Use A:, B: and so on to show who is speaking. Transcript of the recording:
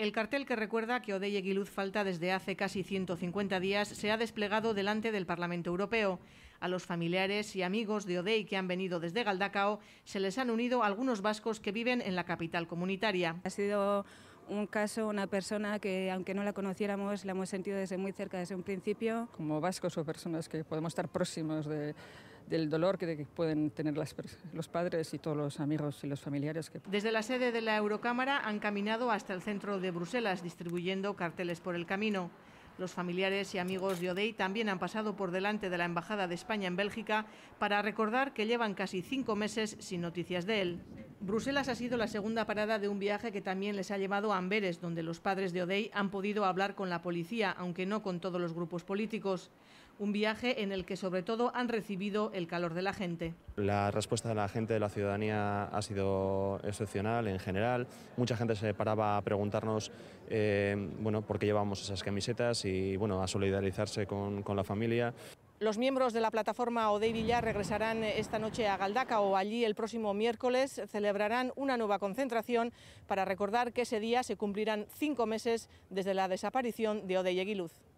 A: El cartel que recuerda que Odey Giluz falta desde hace casi 150 días se ha desplegado delante del Parlamento Europeo. A los familiares y amigos de Odey que han venido desde Galdacao se les han unido algunos vascos que viven en la capital comunitaria. Ha sido
B: un caso, una persona que aunque no la conociéramos, la hemos sentido desde muy cerca, desde un principio.
C: Como vascos o personas que podemos estar próximos de del dolor que pueden tener los padres y todos los amigos y los familiares. Que...
A: Desde la sede de la Eurocámara han caminado hasta el centro de Bruselas distribuyendo carteles por el camino. Los familiares y amigos de Odey también han pasado por delante de la Embajada de España en Bélgica para recordar que llevan casi cinco meses sin noticias de él. Bruselas ha sido la segunda parada de un viaje que también les ha llevado a Amberes, donde los padres de Odey han podido hablar con la policía, aunque no con todos los grupos políticos. Un viaje en el que sobre todo han recibido el calor de la gente.
D: La respuesta de la gente, de la ciudadanía, ha sido excepcional en general. Mucha gente se paraba a preguntarnos eh, bueno, por qué llevamos esas camisetas y bueno, a solidarizarse con la familia.
A: Los miembros de la plataforma Odey Villa regresarán eh, esta noche a Galdaca o Allí el próximo miércoles celebrarán una nueva concentración para recordar que ese día se cumplirán cinco meses desde la desaparición de Odey Eguiluz.